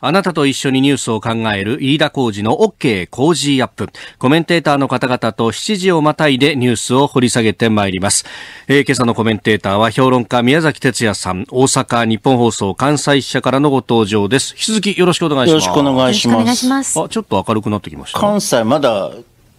あなたと一緒にニュースを考える飯田浩二の OK 工事アップ。コメンテーターの方々と7時をまたいでニュースを掘り下げてまいります。えー、今朝のコメンテーターは評論家宮崎哲也さん、大阪日本放送関西支社からのご登場です。引き続きよろしくお願いします。よろしくお願いします。よろしくお願いしますあ、ちょっと明るくなってきました、ね、関西まだ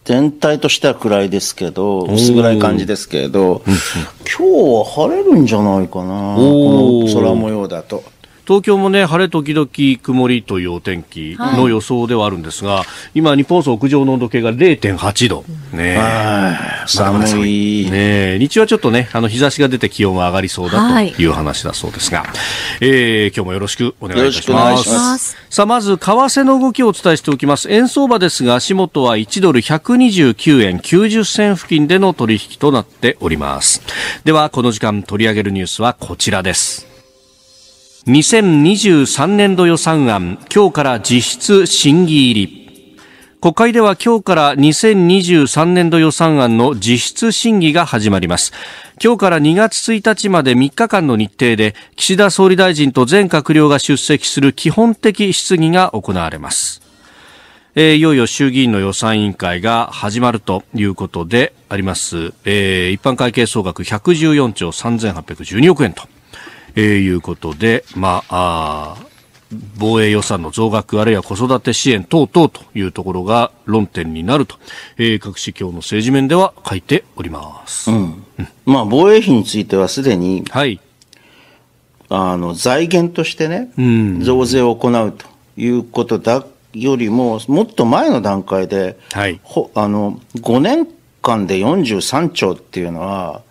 全体としては暗いですけど、薄暗い感じですけど、今日は晴れるんじゃないかな、この空模様だと。東京もね、晴れ時々曇りというお天気の予想ではあるんですが、はい、今、日本総屋上の温度計が0.8度。ね寒い。ね日中はちょっとね、あの、日差しが出て気温は上がりそうだという話だそうですが、はい、えー、今日もよろしくお願いいたします。ますさあ、まず、為替の動きをお伝えしておきます。円相場ですが、足元は1ドル129円90銭付近での取引となっております。では、この時間取り上げるニュースはこちらです。2023年度予算案、今日から実質審議入り。国会では今日から2023年度予算案の実質審議が始まります。今日から2月1日まで3日間の日程で、岸田総理大臣と全閣僚が出席する基本的質疑が行われます。えー、いよいよ衆議院の予算委員会が始まるということであります。えー、一般会計総額114兆3812億円と。えー、いうことで、まあ、あ防衛予算の増額あるいは子育て支援等々というところが論点になると、えー、各市況の政治面では書いております。うん。うん、まあ、防衛費についてはすでに、はい。あの、財源としてね、うん、増税を行うということだよりも、もっと前の段階で、はい。ほあの、5年間で43兆っていうのは、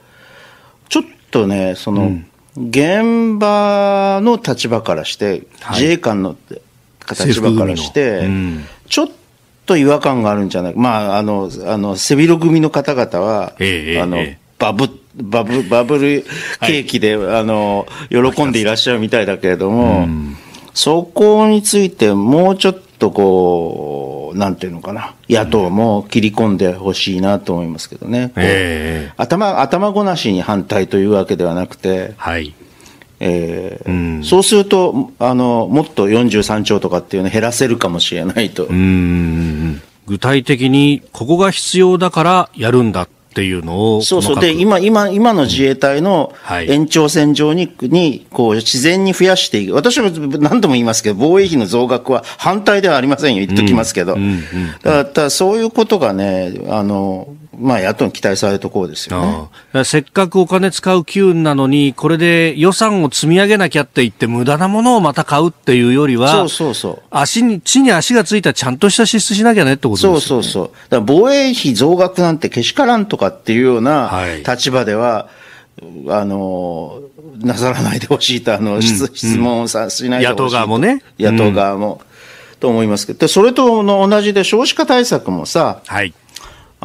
ちょっとね、その、うん現場の立場からして、自衛官の立場からして、ちょっと違和感があるんじゃないか、まあ、あの、あの、背広組の方々は、あの、バブ、バブ、バブル景気で、あの、喜んでいらっしゃるみたいだけれども、そこについてもうちょっとこう、なんていうのかな、野党も切り込んでほしいなと思いますけどね、頭頭ごなしに反対というわけではなくて、はいえー、うん、そうするとあの、もっと43兆とかっていうの減らせるかもしれないと。うん具体的にここが必要だからやるんだっていうのをそうそう、で今今今の自衛隊の延長線上に,、にこう自然に増やしていく、私も何度も言いますけど、防衛費の増額は反対ではありませんよ、言っときますけど、そういうことがね、あのまあ、野党に期待されるところですよ、ね、せっかくお金使う機運なのに、これで予算を積み上げなきゃって言って、無駄なものをまた買うっていうよりは、そうそうそう足に地に足がついたちゃんとした支出しなきゃねってことですよ、ね、そうそうそう、だ防衛費増額なんてけしからんとかっていうような立場では、はい、あのなさらないでほしいと、あの、うん、質問をさしないでほしい、野党側もね。野党側も、うん、と思いますけど、でそれと同じで少子化対策もさ、はい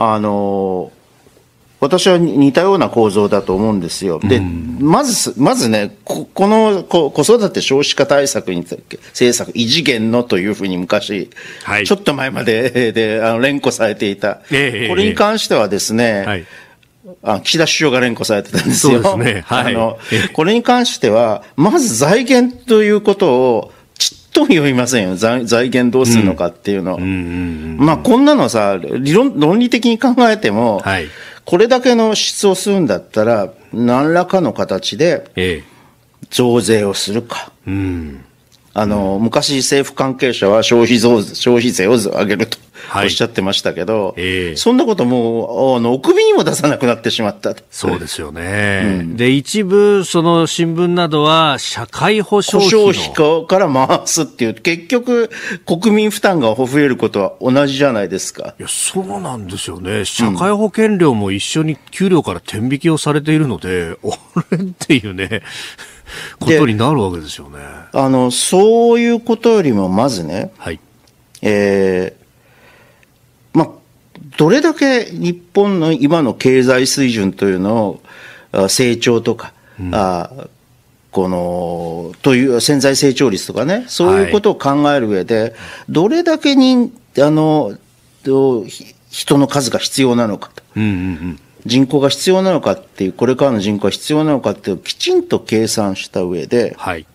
あの私は似たような構造だと思うんですよ。で、まず、まずね、ここのこ子育て少子化対策に、政策、異次元のというふうに昔、はい、ちょっと前まで であの連呼されていた、えー、これに関してはですね、えーはいあ岸田首相が連呼されてたんですよ。そうですね。はい。あの、これに関しては、まず財源ということを、とも読みませんよ財。財源どうするのかっていうの。まあこんなのさ、理論、論理的に考えても、はい、これだけの質をするんだったら、何らかの形で、増税をするか、あの、うん、昔政府関係者は消費増消費税を上げるとおっしゃってましたけど、えー、そんなこともう、あの、お首にも出さなくなってしまったそうですよね。うん、で、一部、その新聞などは、社会保障費保障費から回すっていう、結局、国民負担が増えることは同じじゃないですか。いや、そうなんですよね。社会保険料も一緒に給料から天引きをされているので、うん、れっていうね。ことになるわけですよね。あの、そういうことよりも、まずね、はい、えー、まどれだけ日本の今の経済水準というのを、成長とか、うん、あこの、という潜在成長率とかね、そういうことを考える上で、はい、どれだけに、あの、人の数が必要なのかと。うんうんうん人口が必要なのかっていう、これからの人口が必要なのかっていうきちんと計算した上で、はい、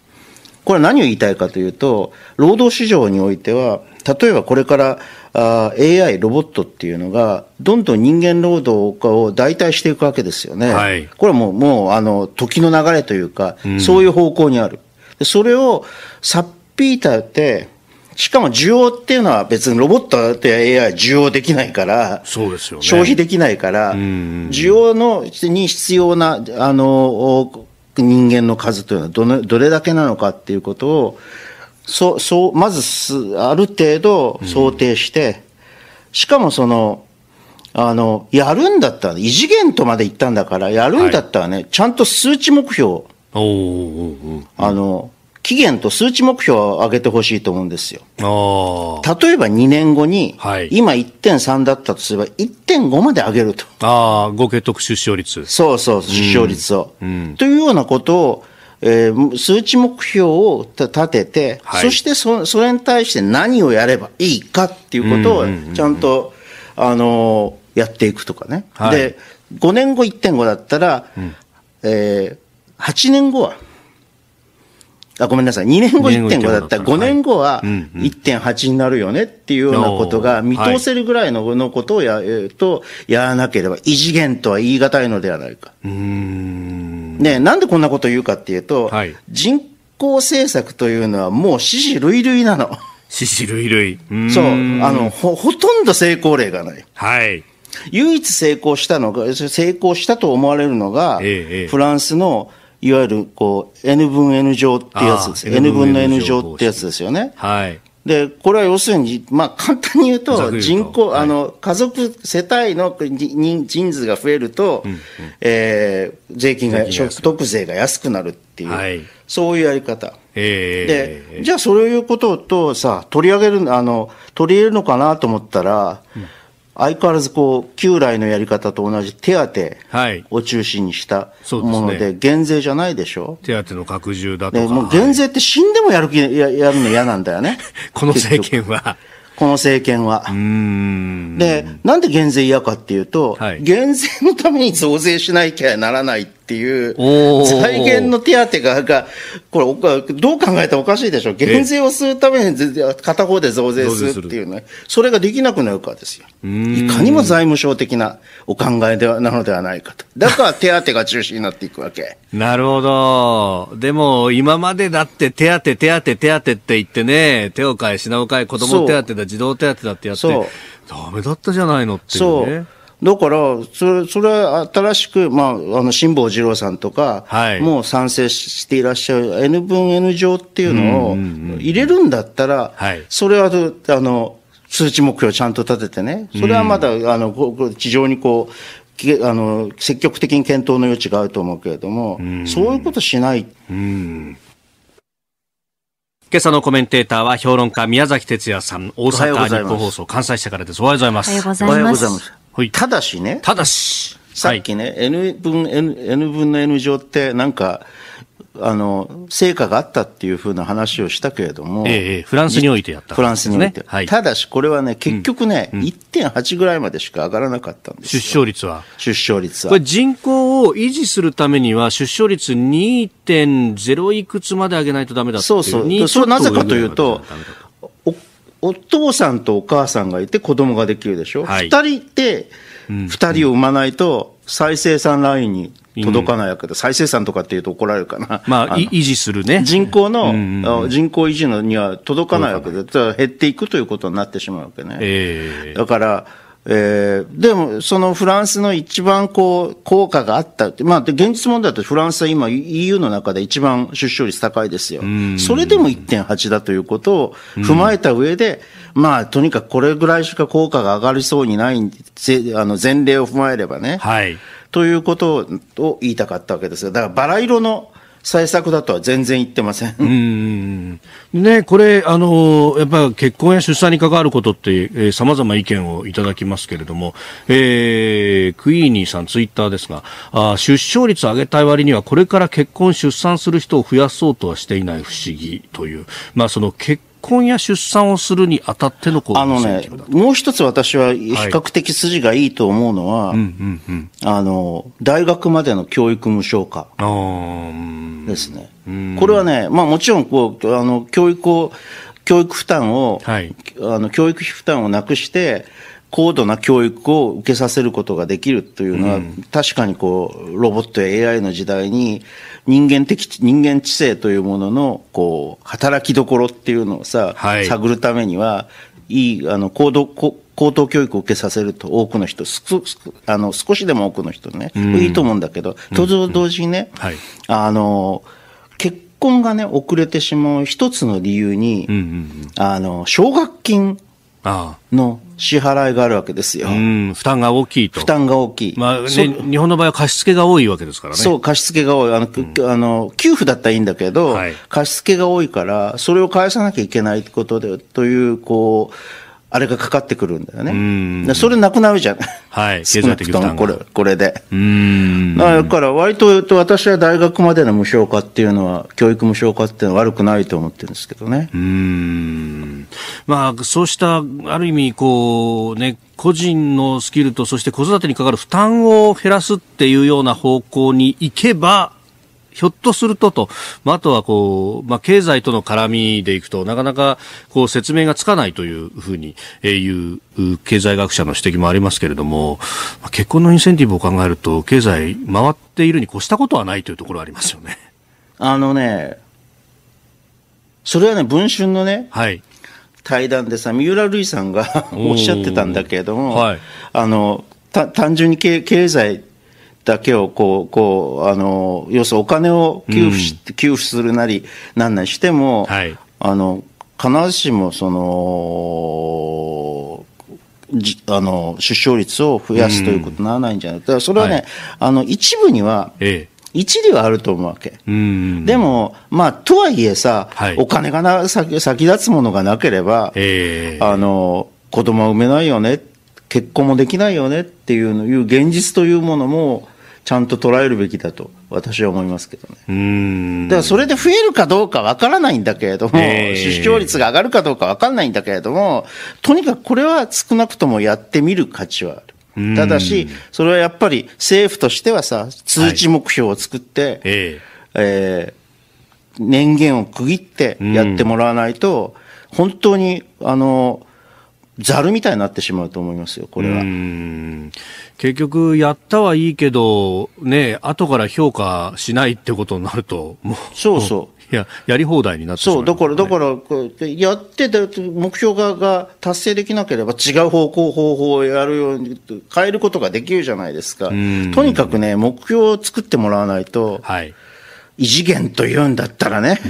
これは何を言いたいかというと、労働市場においては、例えばこれからあ AI、ロボットっていうのが、どんどん人間労働化を代替していくわけですよね。はい、これはもうもうあの時の流れというか、うん、そういう方向にある。それをさっぴいたって、しかも需要っていうのは別にロボットって AI 需要できないから、そうですよね、消費できないから、需要のに必要なあの人間の数というのはどのどれだけなのかっていうことを、そそうまずすある程度想定して、しかもその、あの、やるんだったら、異次元とまで行ったんだから、やるんだったらね、はい、ちゃんと数値目標、おーおーおーあの、期限と数値目標を上げてほしいと思うんですよ。例えば2年後に、今1.3だったとすれば1.5まで上げると。ああ、合計特出生率。そうそう、出生率を、うんうん、というようなことを、えー、数値目標を立てて、はい、そしてそそれに対して何をやればいいかっていうことをちゃんと、あのー、やっていくとかね。はい、で、5年後1.5だったら、うん、えー、8年後は、あ、ごめんなさい。2年後1.5だったら5年後は1.8になるよねっていうようなことが見通せるぐらいののことをやると、やらなければ異次元とは言い難いのではないか。ねなんでこんなことを言うかっていうと、はい、人口政策というのはもう死死類類なの。死死類類。うそう。あのほ、ほとんど成功例がない。はい。唯一成功したのが、成功したと思われるのが、ええ、フランスの、えいわゆるこう N 分 N 乗ってやつです。N 分の N 乗ってやつですよね。はい。で、これは要するに、まあ、簡単に言うと、人口、はい、あの、家族世帯の人数が増えると、うんうん、えー、税金が、所得税が安くなるっていう、はい、そういうやり方。で、じゃあそういうこととさ、取り上げる、あの、取り入れるのかなと思ったら、うん相変わらずこう、旧来のやり方と同じ手当を中心にしたもので、はいでね、減税じゃないでしょ手当の拡充だとか。もう減税って死んでもやる気、ややるの嫌なんだよね。この政権は。この政権は。で、なんで減税嫌かっていうと、はい、減税のために増税しなきゃならないっっていう財源の手当がが、これ、どう考えてもおかしいでしょ、減税をするために片方で増税するっていうね、それができなくなるからですよ、いかにも財務省的なお考えではなのではないかと、だから手当が中心になっていくわけ。なるほど、でも今までだって手当、手当、手当って言ってね、手を変え、品を変え、子供手当だ、児童手当だってやって、だめだったじゃないのっていうね。だからそれ、それは新しく、まあ、あの辛坊二郎さんとか、はい、もう賛成していらっしゃる N 分 N 乗っていうのを入れるんだったら、はい、それはあの数値目標をちゃんと立ててね、それはまだ、あの地上にこうあの積極的に検討の余地があると思うけれども、そういうことしない。うん今朝のコメンテーターは評論家宮崎哲也さん、大阪日本放送関西社からです。おはようございます。おはようございます。ただしね。ただし。さっきね、はい、N 分、N, N 分の N 乗ってなんか、あの、成果があったっていうふうな話をしたけれども。ええ、フランスにおいてやった、ね、フランスにおいて。はい、ただし、これはね、結局ね、うん、1.8ぐらいまでしか上がらなかったんです出生率は出生率は。これ人口を維持するためには、出生率2.0いくつまで上げないとダメだっていう。そうそう。それなぜかというと、お父さんとお母さんがいて子供ができるでしょ、はい、2人いて、2人を産まないと再生産ラインに届かないわけで、再生産とかっていうと怒られるかな、まあ、維持するね人口の、うんうん、人口維持のには届かないわけで、減っていくということになってしまうわけね。えー、だからえー、でも、そのフランスの一番こう、効果があったって、まあ、現実問題だとフランスは今 EU の中で一番出生率高いですよ。それでも1.8だということを踏まえた上で、まあ、とにかくこれぐらいしか効果が上がりそうにないあの前例を踏まえればね。はい。ということを言いたかったわけですよ。だから、バラ色の、政策だとは全然言ってません。うんね、これ、あのやっぱ結婚や出産に関わることって、えー、様々意見をいただきますけれども、えー、クイーニーさん、ツイッターですが、あ出生率を上げたい割には、これから結婚、出産する人を増やそうとはしていない不思議という、まあ、その結婚や出産をするにあたってのあのね、もう一つ私は比較的筋がいいと思うのは、あの、大学までの教育無償化ですね。これはね、まあもちろんこう、あの、教育を、教育負担を、はい、あの教育費負担をなくして、高度な教育を受けさせることができるというのは、うん、確かにこう、ロボットや AI の時代に、人間的、人間知性というものの、こう、働きどころっていうのをさ、はい、探るためには、いい、あの、高度、高等教育を受けさせると多くの人、すくあの少しでも多くの人ね、うん、いいと思うんだけど、と同時にね、うんはい、あの、結婚がね、遅れてしまう一つの理由に、うんうんうん、あの、奨学金の支払いがあるわけですよ。負担が大きいと。負担が大きい。まあ、ね、日本の場合は貸し付けが多いわけですからね。そう、貸し付けが多い。あの、うん、あの給付だったらいいんだけど、はい、貸し付けが多いから、それを返さなきゃいけないってことで、という、こう、あれがかかってくるんだよね。それなくなるじゃん。はい。経済的負担これ、これで。だから割と言うと私は大学までの無償化っていうのは、教育無償化っていうのは悪くないと思ってるんですけどね。うん。まあ、そうしたある意味こう、ね、個人のスキルとそして子育てにかかる負担を減らすっていうような方向に行けばひょっとするとと、まあ、あとはこう、まあ、経済との絡みでいくと、なかなかこう説明がつかないというふうにいう経済学者の指摘もありますけれども、まあ、結婚のインセンティブを考えると、経済回っているに越したことはないというところはありますよね。あのね、それはね、文春のね、はい、対談でさ、三浦瑠麗さんがおっしゃってたんだけれども、はい、あの単純に経経済だけをこう、こう、あの、要するにお金を給付し、うん、給付するなり、なんなりしても、はい、あの、必ずしも、その、じあの、出生率を増やすということにならないんじゃないか。うん、だからそれはね、はい、あの、一部には、ええ一理はあると思うわけ。でも、まあ、とはいえさ、はい、お金がな先先立つものがなければ、えー、あの子供は産めないよね、結婚もできないよねっていういう現実というものも、ちゃんと捉えるべきだと私は思いますけどね。だからそれで増えるかどうかわからないんだけれども、えー、出生率が上がるかどうかわからないんだけれども、とにかくこれは少なくともやってみる価値はある。ただし、それはやっぱり政府としてはさ、通知目標を作って、ええ年限を区切ってやってもらわないと、本当に、あの、ざるみたいになってしまうと思いますよ、これは。結局、やったはいいけど、ね、後から評価しないってことになると、もう。そうそう。いや、やり放題になってしまう、ね、そう、だから、だから、こうやってた目標がが達成できなければ違う方向、方法をやるように、変えることができるじゃないですか。とにかくね、目標を作ってもらわないと、はい、異次元というんだったらね。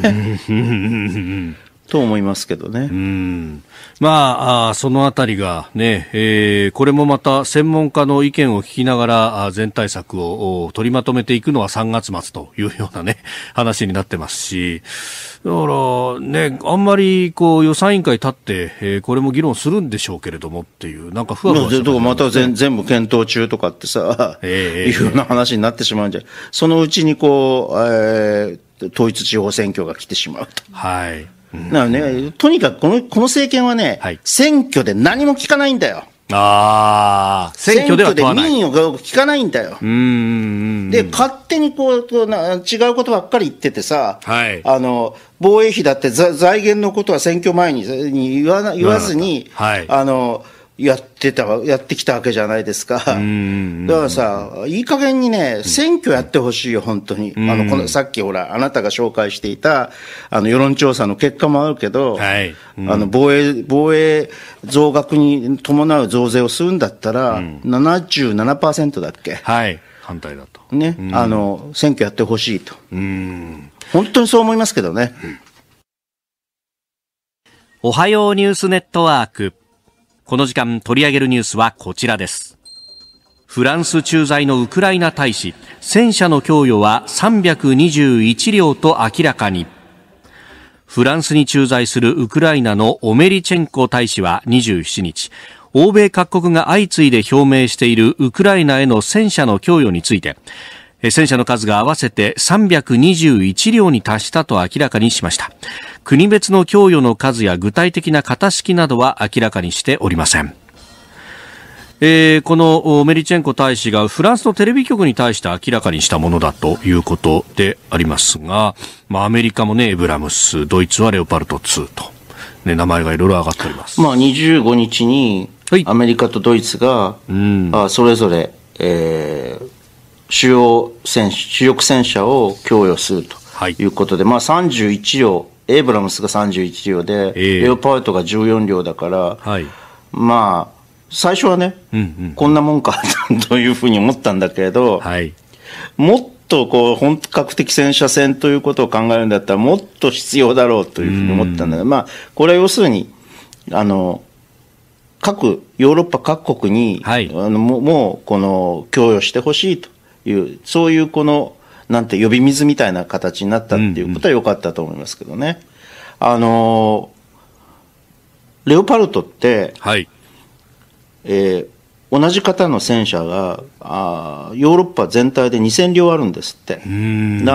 と思いますけどね。うんまあ、そのあたりがね、えー、これもまた専門家の意見を聞きながら、全対策を取りまとめていくのは3月末というようなね、話になってますし、だからね、あんまりこう予算委員会立って、えー、これも議論するんでしょうけれどもっていう、なんかふわふわま、また全全部検討中とかってさ、えー、いうような話になってしまうんじゃ、そのうちにこう、えー、統一地方選挙が来てしまうと。はい。なね、とにかくこのこの政権はね、はい、選挙で何も聞かないんだよ。あ選挙では選挙で民意を聞かないんだよ。で、勝手にこうこうな違うことばっかり言っててさ、はい、あの防衛費だって財源のことは選挙前に言わな言わずに、はい、あのやってた、やってきたわけじゃないですか。だからさ、いい加減にね、選挙やってほしいよ、本当に。あの、この、さっきほら、あなたが紹介していた、あの、世論調査の結果もあるけど、はい、あの、防衛、防衛増額に伴う増税をするんだったら、77%だっけはい。反対だと。ね。あの、選挙やってほしいと。本当にそう思いますけどね。うん、おはようニュースネットワーク。この時間取り上げるニュースはこちらです。フランス駐在のウクライナ大使、戦車の供与は321両と明らかに。フランスに駐在するウクライナのオメリチェンコ大使は27日、欧米各国が相次いで表明しているウクライナへの戦車の供与について、戦車の数が合わせて321両に達したと明らかにしました。国別の供与の数や具体的な型式などは明らかにしておりません。えー、このメリチェンコ大使がフランスのテレビ局に対して明らかにしたものだということでありますが、まあ、アメリカもね、エブラムス、ドイツはレオパルト2と、ね、名前がいろいろ上がっております。まあ、25日に、アメリカとドイツが、はい、あそれぞれ、えー、主要戦主力戦車を供与するということで、はい、まあ31両、エイブラムスが31両で、えー、レオパウトが14両だから、はい、まあ、最初はね、うんうん、こんなもんかというふうに思ったんだけど、はい、もっとこう本格的戦車戦ということを考えるんだったら、もっと必要だろうというふうに思ったんだけど、まあ、これは要するに、あの、各、ヨーロッパ各国に、はい、あのもう、この、供与してほしいという、そういうこの、なんて呼び水みたいな形になったっていうことは良かったと思いますけどね。うんうん、あのー、レオパルトって、はい、えー、同じ型の戦車があヨーロッパ全体で2000両あるんですって。だから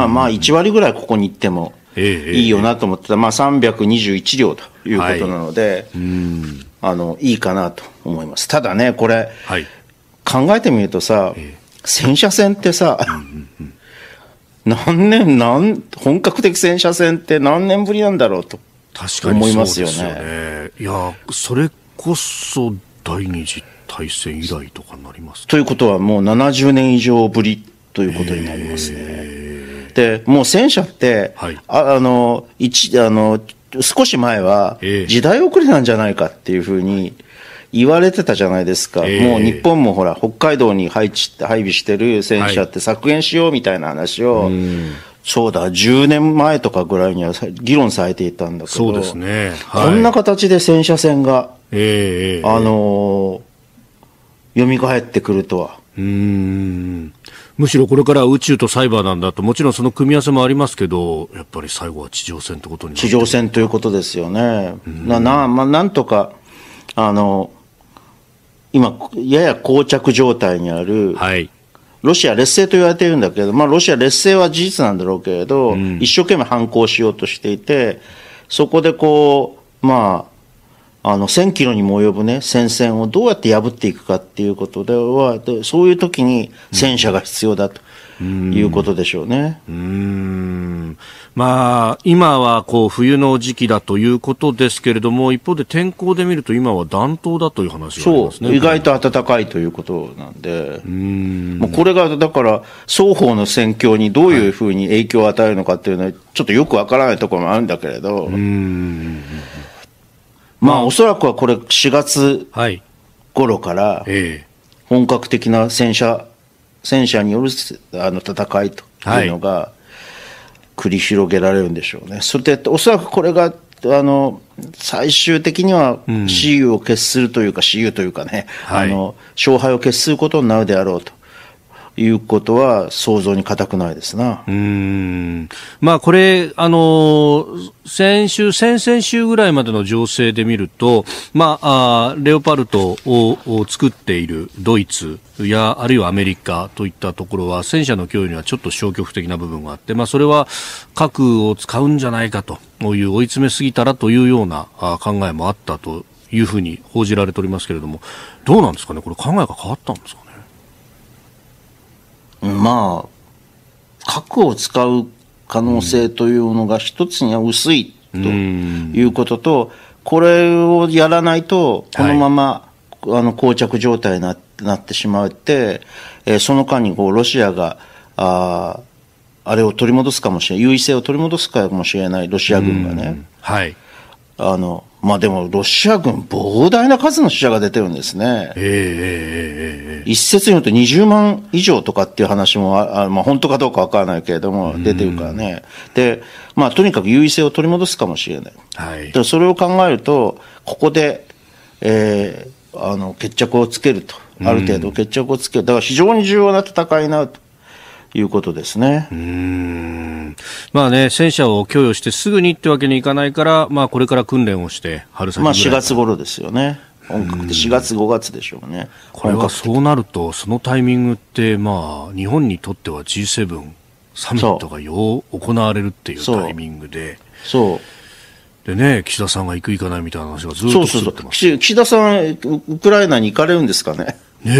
まあ1割ぐらいここに行ってもいいよなと思ってた、えー、まあ321両ということなので、はい、あのいいかなと思います。ただね、これ、はい、考えてみるとさ、えー戦車戦ってさ、何年、何、本格的戦車戦って何年ぶりなんだろうと。確かに、思いますよね。いや、それこそ第二次大戦以来とかになります、ということはもう70年以上ぶりということになりますね。で、もう戦車って、あの、一、あの、少し前は時代遅れなんじゃないかっていうふうに、言われてたじゃないですか、えー、もう日本もほら、北海道に配置配備してる戦車って削減しようみたいな話を、はい、そうだ、10年前とかぐらいには議論されていたんだけど、そうですね、はい、こんな形で戦車戦が、えー、あのー、蘇ってくるとは。うんむしろこれから宇宙とサイバーなんだと、もちろんその組み合わせもありますけど、やっぱり最後は地上戦ってことに地上戦ということですよね。ななまあ、なんとかあの今、やや膠着状態にある、はい、ロシア劣勢と言われているんだけど、まあ、ロシア劣勢は事実なんだろうけれど、うん、一生懸命反抗しようとしていて、そこでこう、まあ、あの、1000キロにも及ぶね、戦線をどうやって破っていくかっていうことでは、でそういう時に戦車が必要だと。うんいうことでしょうね。うんまあ、今はこう冬の時期だということですけれども、一方で天候で見ると、今は暖冬だという話がありますねそう意外と暖かいということなんで、うんもうこれがだから、双方の戦況にどういうふうに影響を与えるのかっていうのは、ちょっとよくわからないところもあるんだけれど、うんまあ、おそらくはこれ、4月頃から、本格的な戦車戦車によるあの戦いというのが繰り広げられるんでしょうね。はい、それでおそらくこれがあの最終的には雌雄を決するというか、うん、雌雄というかね、はい、あの勝敗を決することになるであろうということは想像に難くないですな。うんまあ、これ、あの先週、先々週ぐらいまでの情勢で見ると、まあ、あレオパルトをを作っているドイツや、あるいはアメリカといったところは、戦車の供与にはちょっと消極的な部分があって、まあ、それは核を使うんじゃないかという追い詰めすぎたらというような考えもあったというふうに報じられておりますけれども、どうなんですかね、これ、考えが変わったんですかね。まあ核を使う可能性というのが一つには薄いということと、これをやらないとこのまま、あの膠着状態になってしまって、その間にこうロシアがああれを取り戻すかもしれない優位性を取り戻すかもしれないロシア軍がね。はいあの、まあでも、ロシア軍、膨大な数の死者が出てるんですね。えー、一説によると20万以上とかっていう話もあ、まあ、本当かどうかわからないけれども、出てるからね。で、まあ、とにかく優位性を取り戻すかもしれない。はい、でそれを考えると、ここで、えー、あの決着をつけると、ある程度決着をつける、だから非常に重要な戦いになると。いうことですねうんまあね戦車を供与してすぐにってわけにいかないから、まあ、これから訓練をして春先まあ、4月頃ですよね。本格って4月、5月でしょうね。これはそうなると、そのタイミングって、まあ、日本にとっては G7 サミットがよう行われるっていうタイミングで。そうそうでね、岸田さんが行く行かないみたいな話がずっと、そうそう岸田さん、ウクライナに行かれるんですかね。ね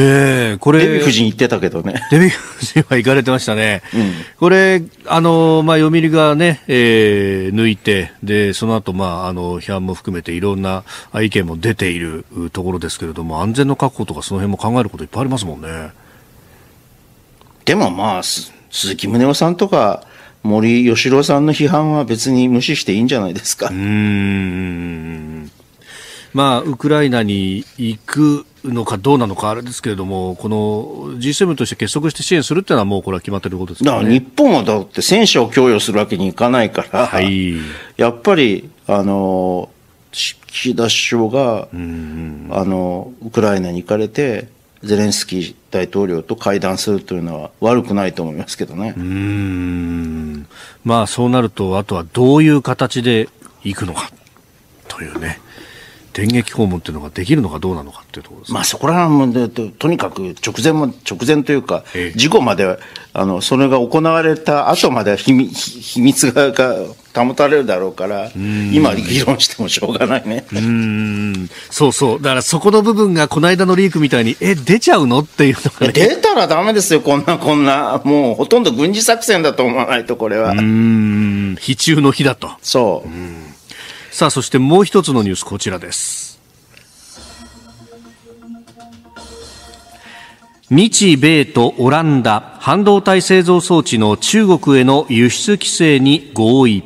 え、これ。デヴィ夫人行ってたけどね。デヴィ夫人は行かれてましたね。うん、これ、あの、まあ、読売がね、えー、抜いて、で、その後、まあ、あの、批判も含めていろんな意見も出ているところですけれども、安全の確保とかその辺も考えることいっぱいありますもんね。でもまあ、鈴木宗男さんとか、森喜朗さんの批判は別に無視していいんじゃないですか。うん。まあ、ウクライナに行くのかどうなのかあれですけれども、この G7 として結束して支援するっていうのは、もうこれは決まってることですね、だから日本はだって戦車を供与するわけにいかないから、はい、やっぱりあの岸田首相が、うん、あのウクライナに行かれて、ゼレンスキー大統領と会談するというのは悪くないと思いますけどね。うんまあそうなると、あとはどういう形で行くのかというね。電撃訪問っていうのができるのかどうなのかっていうところです、まあ、そこら辺もでとにかく直前も直前というか、ええ、事故まであのそれが行われた後まで秘密秘密が保たれるだろうから今議論してもしょうがないねうんそうそうだからそこの部分がこの間のリークみたいにえ出ちゃうのっていうのが、ね、出たらだめですよこんなこんなもうほとんど軍事作戦だと思わないとこれはうん非中の日だとそううんさあそしてもう一つのニュースこちらです日米とオランダ半導体製造装置の中国への輸出規制に合意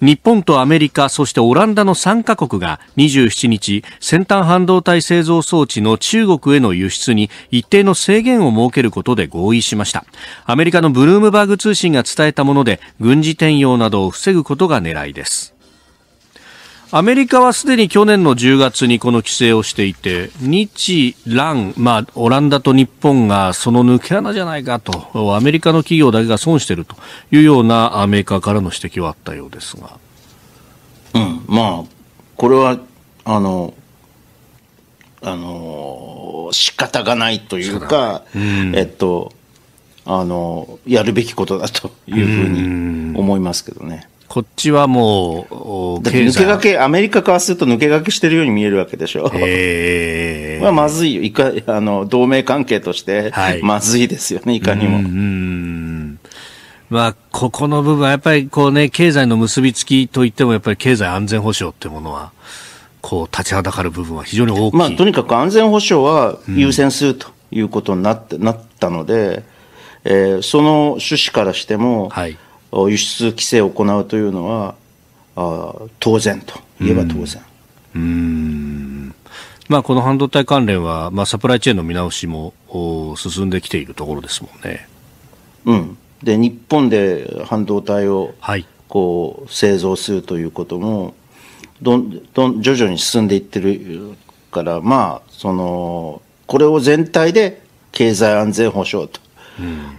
日本とアメリカ、そしてオランダの3カ国が27日、先端半導体製造装置の中国への輸出に一定の制限を設けることで合意しました。アメリカのブルームバーグ通信が伝えたもので、軍事転用などを防ぐことが狙いです。アメリカはすでに去年の10月にこの規制をしていて、日、蘭、まあ、オランダと日本がその抜け穴じゃないかと、アメリカの企業だけが損しているというようなメーカーからの指摘はあったようですが。うん、まあ、これは、あの、あの、仕方がないというか、うん、えっと、あの、やるべきことだというふうに思いますけどね。こっちはもう、だ抜けがけ、アメリカからすると抜けがけしてるように見えるわけでしょ。ええー。まあ、まずいよ。いか、あの、同盟関係として、まずいですよね、いかにも。うん。まあ、ここの部分はやっぱりこうね、経済の結びつきといっても、やっぱり経済安全保障ってものは、こう立ちはだかる部分は非常に大きい。まあ、とにかく安全保障は優先するということになって、うん、なったので、えー、その趣旨からしても、はい、輸出規制を行うというのはあ当然といえば当然。うんまあ、この半導体関連は、まあ、サプライチェーンの見直しも進んできているところですもんね。うん、で日本で半導体をこう製造するということもどんどん徐々に進んでいってるからまあそのこれを全体で経済安全保障と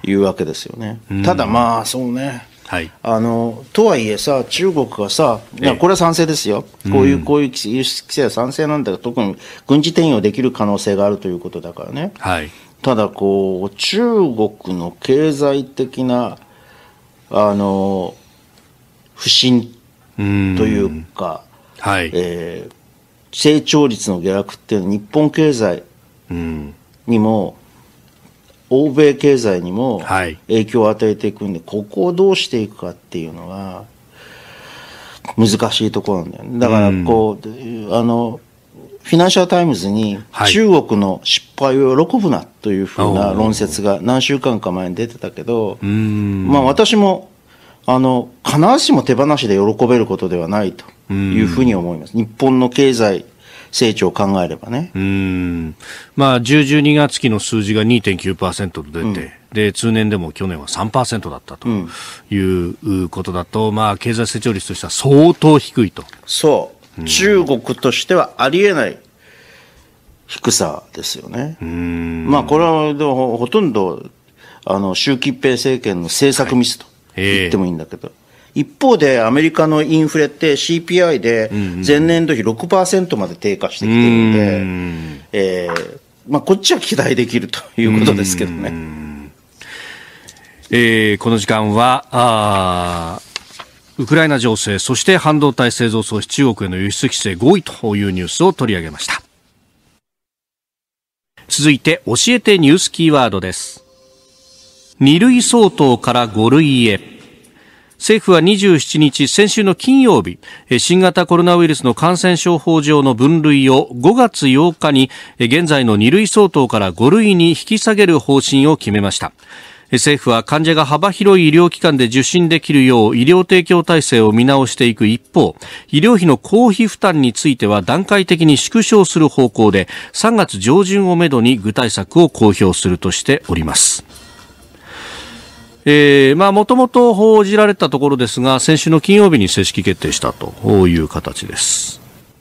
いうわけですよね。うん、ただまあそうねはい、あのとはいえさ、中国がさ、これは賛成ですよ、こういう、こういう輸出規制は賛成なんだけど、特に軍事転用できる可能性があるということだからね、はい、ただこう、中国の経済的なあの不振というか、うはいえー、成長率の下落っていうのは、日本経済にも、欧米経済にも影響を与えていくんで、ここをどうしていくかっていうのが、難しいところなんだよね。だから、こう、うん、あの、フィナンシャルタイムズに、中国の失敗を喜ぶなというふうな論説が何週間か前に出てたけど、まあ私も、あの、必ずしも手放しで喜べることではないというふうに思います。日本の経済成長を考えればね。うん。まあ、1 12月期の数字が2.9%と出て、うんで、通年でも去年は3%だったということだと、うん、まあ、経済成長率としては相当低いと。そう。うん、中国としてはありえない低さですよね。まあ、これはほとんど、あの、習近平政権の政策ミスと言ってもいいんだけど。はいえー一方でアメリカのインフレって CPI で前年度比6%まで低下してきてるんで、うんえーまあ、こっちは期待できるということですけどね。ーえー、この時間はあウクライナ情勢そして半導体製造装置中国への輸出規制合意というニュースを取り上げました続いて教えてニュースキーワードです二類相当から五類へ政府は27日、先週の金曜日、新型コロナウイルスの感染症法上の分類を5月8日に現在の2類相当から5類に引き下げる方針を決めました。政府は患者が幅広い医療機関で受診できるよう医療提供体制を見直していく一方、医療費の公費負担については段階的に縮小する方向で、3月上旬をめどに具体策を公表するとしております。えー、まあ、もともと報じられたところですが、先週の金曜日に正式決定したという形です。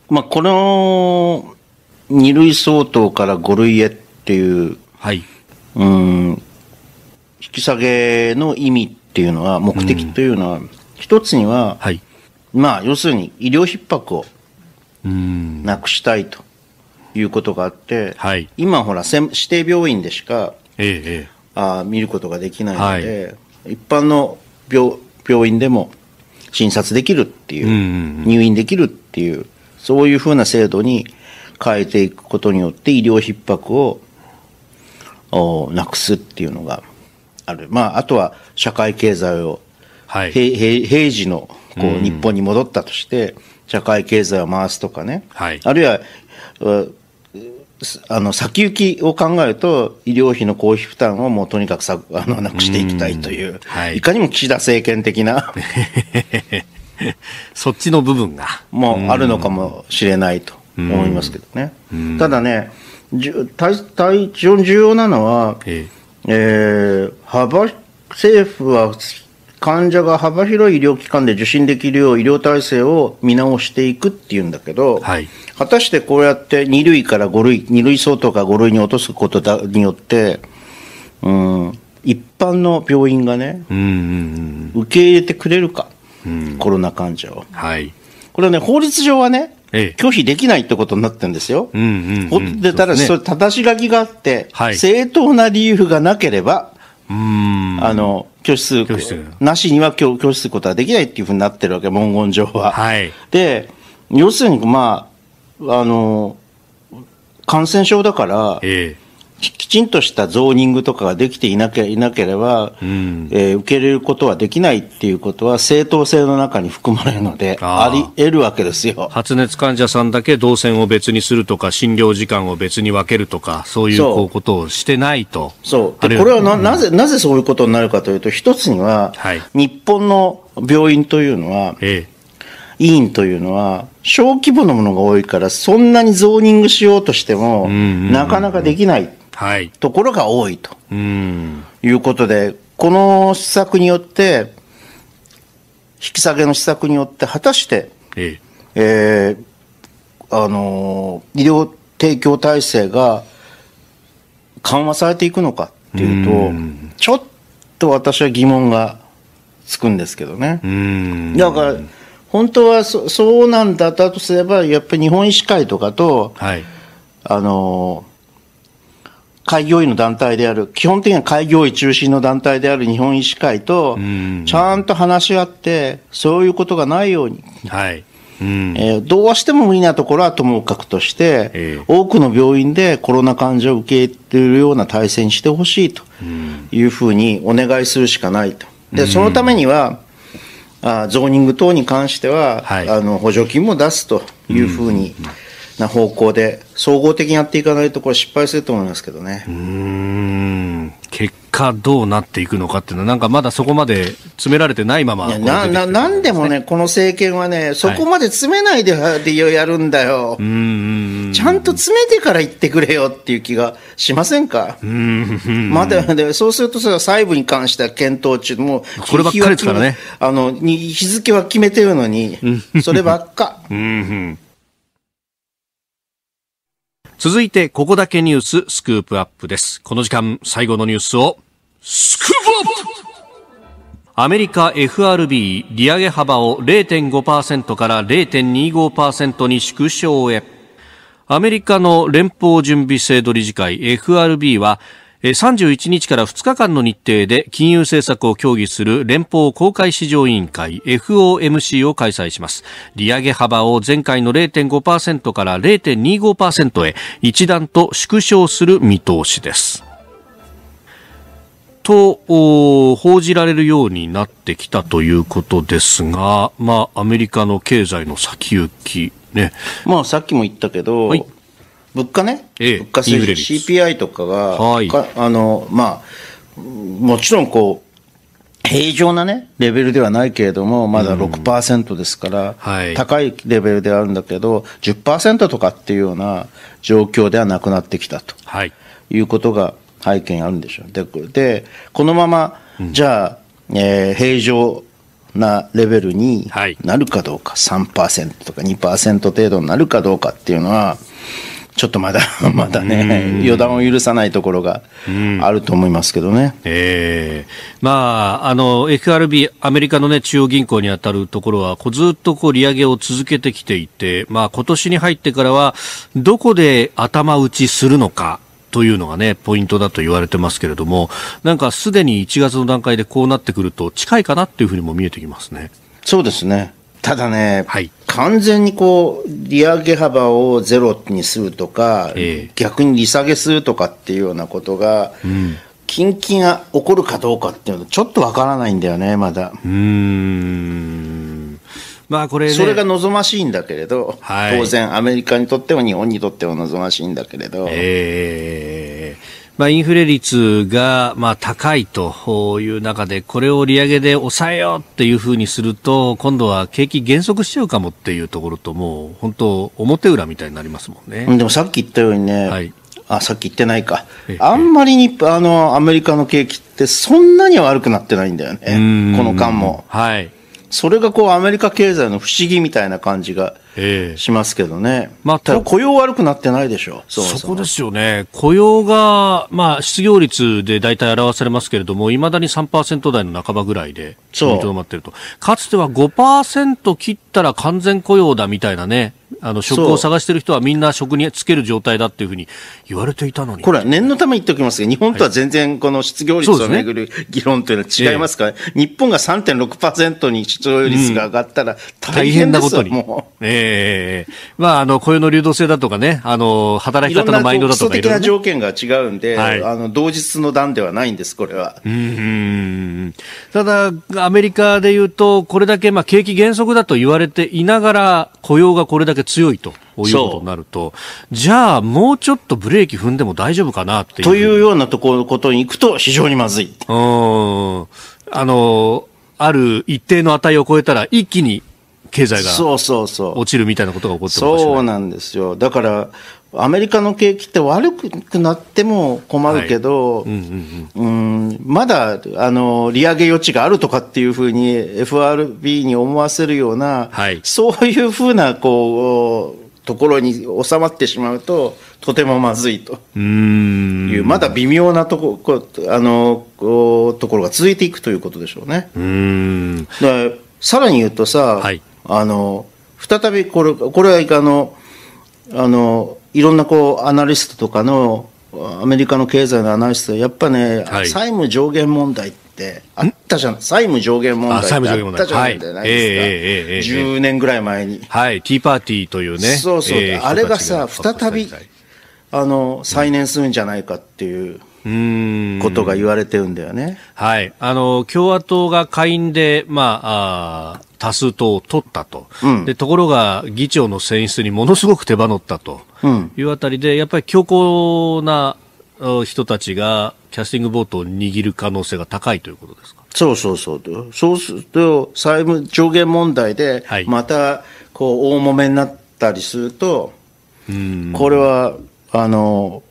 まあ、この2類相当から5類へっていう、はい、うん引き下げの意味っていうのは、目的というのは、一つには、はい、まあ、要するに医療逼迫をなくしたいということがあって、はい、今ほら、指定病院でしか、ええ、あ見ることができないので、はい、一般の病病院でも診察できるっていう,、うんうんうん、入院できるっていう、そういうふうな制度に変えていくことによって医療逼迫をおなくすっていうのがある。まあ、あとは社会経済を、はい、平時のこう、うん、日本に戻ったとして、社会経済を回すとかね、はい、あるいはあの先行きを考えると、医療費の公費負担をもうとにかくさあのなくしていきたいという、はい、いかにも岸田政権的な そっちの部分が。もうあるのかもしれないと思いますけどね。ただね、非常に重要なのは、えええー、幅、政府は患者が幅広い医療機関で受診できるよう医療体制を見直していくっていうんだけど、はい、果たしてこうやって2類から5類、2類相当から5類に落とすことだによって、うん、一般の病院がね、うんうんうん、受け入れてくれるか、うん、コロナ患者を。はい、これはね、法律上はね、ええ、拒否できないってことになってるんですよ。うんうん、うん、でただ、それ、ね、正し書きがあって、はい、正当な理由がなければ、うんあの拠出拠出なしには拠拠出すことはできないっていうふうになってるわけ文言上は。はい、で要するにまああの感染症だから、ええ、ちんとしたゾーニングとかができていなけいなければ、うん、えー、受け入れることはできないっていうことは、正当性の中に含まれるので、あり得るわけですよ発熱患者さんだけ動線を別にするとか、診療時間を別に分けるとか、そういうことをしてないと。そうでこれはなうん、なぜなぜそういうことになるかというと、一つには、はい、日本の病院というのは、ええ、委員というのは、小規模のものが多いから、そんなにゾーニングしようとしても、なかなかできない。ところが多いということで、この施策によって、引き下げの施策によって、果たして、えええー、あの医療提供体制が緩和されていくのかっていうと、ちょっと私は疑問がつくんですけどね。だから本当はそそうなんだったとすれば、やっぱり日本医師会とかと、はい、あの開業医の団体である、基本的には開業医中心の団体である日本医師会と、ちゃんと話し合って、そういうことがないように、はいうんえー、どうしても無理なところはともかくとして、えー、多くの病院でコロナ患者を受け入れているような体制にしてほしいというふうにお願いするしかないと。で、そのためには、あゾーニング等に関しては、はい、あの補助金も出すというふうにな方向で総合的にやっていかないとこれ失敗すると思いますけどね。うん結果どうなっていくのかっていうのはなんかまだそこまで詰められてないまま、なななんでもねこの政権はねそこまで詰めないで,、はやるんだようんちゃんと詰めてから言ってくれよっていう気がしませんかうんまだでそうするとそれは細部に関しては検討中もうこればっかりですからねあの日付は決めてるのにそればっか。うん続いて、ここだけニューススクープアップです。この時間、最後のニュースを、スクープアップアメリカ FRB 利上げ幅を0.5%から0.25%に縮小へ。アメリカの連邦準備制度理事会 FRB は31日から2日間の日程で金融政策を協議する連邦公開市場委員会 FOMC を開催します利上げ幅を前回の0.5%から0.25%へ一段と縮小する見通しですと報じられるようになってきたということですが、まあ、アメリカの経済の先行きね。まあ、さっきも言ったけど、はい、物価ね、ええ、物価水準、CPI とかが、はい、かあのまあ、もちろんこう、平常なね、レベルではないけれども、まだ6%ですから、うん高いレベルであるんだけど、10%とかっていうような状況ではなくなってきたと、はい、いうことが背景にあるんでしょう。で、でこのまま、うん、じゃあ、えー、平常なレベルになるかどうか、はい、3%とか2%程度になるかどうかっていうのは、ちょっとまだ、まだね、予断を許さないところがあると思いますけどね。ええー、まあ、あの、FRB、アメリカのね、中央銀行に当たるところは、こうずっとこう、利上げを続けてきていて、まあ、今年に入ってからは、どこで頭打ちするのか、というのがね、ポイントだと言われてますけれども、なんかすでに1月の段階でこうなってくると近いかなっていうふうにも見えてきますね。そうですね。ただね、はい、完全にこう、利上げ幅をゼロにするとか、えー、逆に利下げするとかっていうようなことが、うん近々が起こるかどうかっていうのちょっとわからないんだよね、まだ。うん。まあこれ、ね、それが望ましいんだけれど、はい、当然アメリカにとっても日本にとっても望ましいんだけれど。えーまあ、インフレ率がまあ高いという中で、これを利上げで抑えようっていうふうにすると、今度は景気減速しちゃうかもっていうところと、もう本当、表裏みたいになりますもんね。でもさっき言ったようにね、はい、あさっき言ってないか、あんまりにあのアメリカの景気って、そんなには悪くなってないんだよね、この間も。はいそれがこうアメリカ経済の不思議みたいな感じがしますけどね、えー、まあ、雇用悪くなってないでしょそそこですよね、雇用が、まあ、失業率で大体表されますけれども、いまだに3%台の半ばぐらいで、そうとどまってると、かつては5%切ったら完全雇用だみたいなね、あの職を探してる人はみんな職につける状態だっていうふうに言われていたのにこれは念のため言っておきますが、日本とは全然この失業率をめぐる議論というのは違いますから、ねえー、日本が3.6%に失業率が上がったら大変ですよ、うん、大変なことに。ええー、まあ、あの、雇用の流動性だとかね、あの、働き方のマインドだとかいろいろ、ね。的な条件が違うんで、はい、あの、同日の段ではないんです、これは。うん。ただ、アメリカで言うと、これだけ、まあ、景気減速だと言われていながら、雇用がこれだけ強いと。こういうことになると、じゃあ、もうちょっとブレーキ踏んでも大丈夫かなっていう。というようなとこことに行くと、非常にまずい。うん。あの、ある一定の値を超えたら、一気に経済が落ちるみたいなことが起こってまそうなんですよ。だから、アメリカの景気って悪くなっても困るけど、まだあの利上げ余地があるとかっていうふうに FRB に思わせるような、はい、そういうふうなこうところに収まってしまうと、とてもまずいという、まだ微妙なとここあのこうところが続いていくということでしょうね。うんさらに言うとさ、はい、あの再びこれ、これはあの、あのいろんなこうアナリストとかのアメリカの経済のアナリストやっぱね、はい、債務上限問題ってあったじゃん債務上限問題ってあったじゃないですか、はいえー、えー、えー、10年ぐらい前にはいティーパーティーというねそうそう、えー、あれがさ再びあの再燃するんじゃないかっていう、うんことが言われてるんだよね。はい。あの、共和党が下院で、まあ、あ多数党を取ったと、うん、で、ところが議長の選出にものすごく手羽乗ったというあたりで、やっぱり強硬な人たちがキャスティングボートを握る可能性が高いということですかそうそうそう。そうすると、債務上限問題で、また、こう、大揉めになったりすると、はい、これは、あの、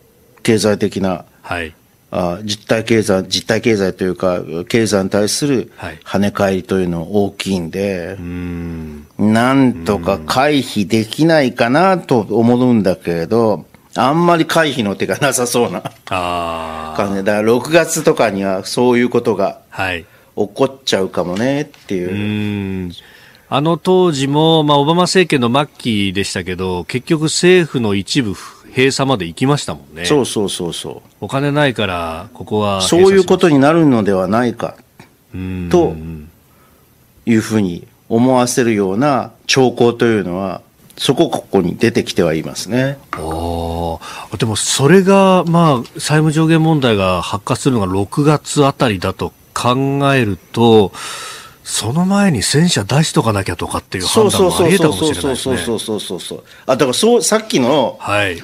経済的な、はい、あ実体経済、実体経済というか、経済に対する跳ね返りというのは大きいんで、はい、んなんとか回避できないかなと思うんだけれど、あんまり回避の手がなさそうな感じ。だから6月とかにはそういうことが起こっちゃうかもねっていう。うあの当時も、まあ、オバマ政権の末期でしたけど、結局政府の一部閉鎖まで行きましたもんね。そうそうそうそう。お金ないから、ここは。そういうことになるのではないか、というふうに思わせるような兆候というのは、そこここに出てきてはいますね。おでもそれが、まあ、債務上限問題が発火するのが6月あたりだと考えると、その前に戦車出しとかなきゃとかっていう判断もありえたかもしれないですね。そうそうそうそうあだからそうさっきの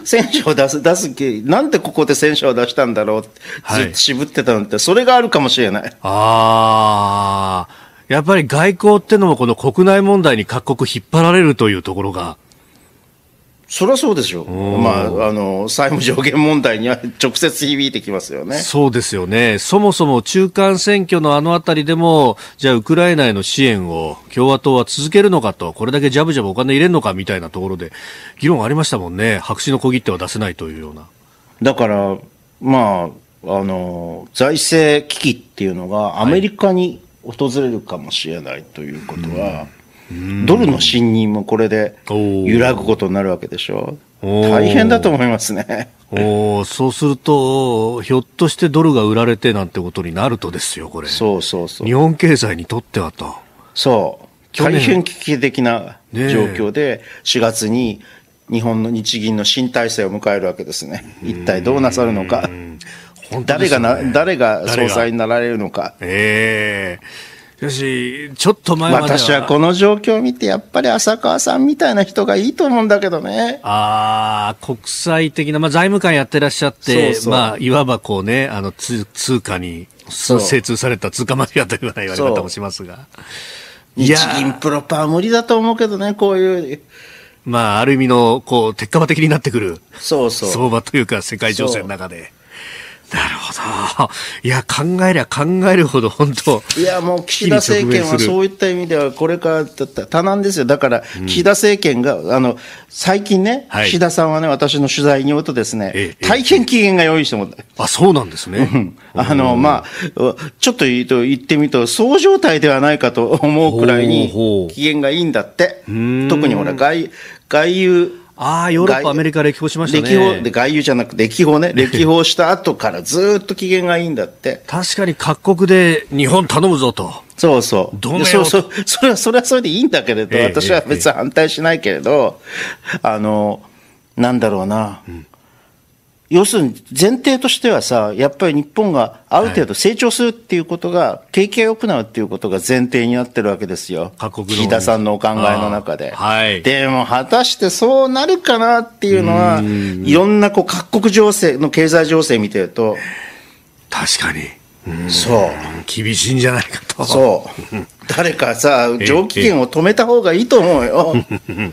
戦車を出す出すなんでここで戦車を出したんだろう、はい、渋ってたのってそれがあるかもしれない。ああやっぱり外交ってのもこの国内問題に各国引っ張られるというところが。そりゃそうですよ、まあ、あの債務上限問題には 直接響いてきますよねそうですよね、そもそも中間選挙のあのあたりでも、じゃあ、ウクライナへの支援を共和党は続けるのかと、これだけじゃぶじゃぶお金入れるのかみたいなところで、議論ありましたもんね、白紙の小切手は出せないというような。だから、まあ、あの財政危機っていうのが、アメリカに訪れるかもしれないということは。はいドルの信任もこれで揺らぐことになるわけでしょ。大変だと思いますね。おそうすると、ひょっとしてドルが売られてなんてことになるとですよ、これ。そうそうそう。日本経済にとってはと。そう。大変危機的な状況で、4月に日本の日銀の新体制を迎えるわけですね。一体どうなさるのか。ね、誰がな、誰が総裁になられるのか。ええーよし、ちょっと前まで私はこの状況を見て、やっぱり浅川さんみたいな人がいいと思うんだけどね。ああ、国際的な、まあ、財務官やってらっしゃって、そうそうまあ、いわばこうね、あの、通通貨に、精通された通貨マニアというような言われ方もしますが。日銀プロパは無理だと思うけどね、こういう。まあ、ある意味の、こう、鉄火場的になってくる。そうそう。相場というか、世界情勢の中で。なるほど。いや、考えりゃ考えるほど、本当。いや、もう岸田政権はそういった意味では、これからだった多難ですよ。だから、岸田政権が、うん、あの、最近ね、はい、岸田さんはね、私の取材によるとですね、大変機嫌が良い人も。あ、そうなんですね。うん、あの、まあ、ちょっと言と言ってみると、そう状態ではないかと思うくらいに、機嫌がいいんだって。特にほら、外、外遊、ああ、ヨーロッパ、アメリカ歴訪しましたね。歴訪、で外遊じゃなく、歴訪ね、歴訪した後からずっと機嫌がいいんだって。確かに各国で日本頼むぞと。そうそう。どうそうそう。それは、それはそれでいいんだけれど、私は別に反対しないけれど、あの、なんだろうな。うん要するに前提としてはさ、やっぱり日本がある程度成長するっていうことが、はい、景気が良くなるっていうことが前提になってるわけですよ。各国岸田さんのお考えの中で。はい。でも果たしてそうなるかなっていうのは、いろんなこう各国情勢の経済情勢見てると。確かに。うそう。厳しいんじゃないかと。そう。誰かさ、上機嫌を止めた方がいいと思うよ。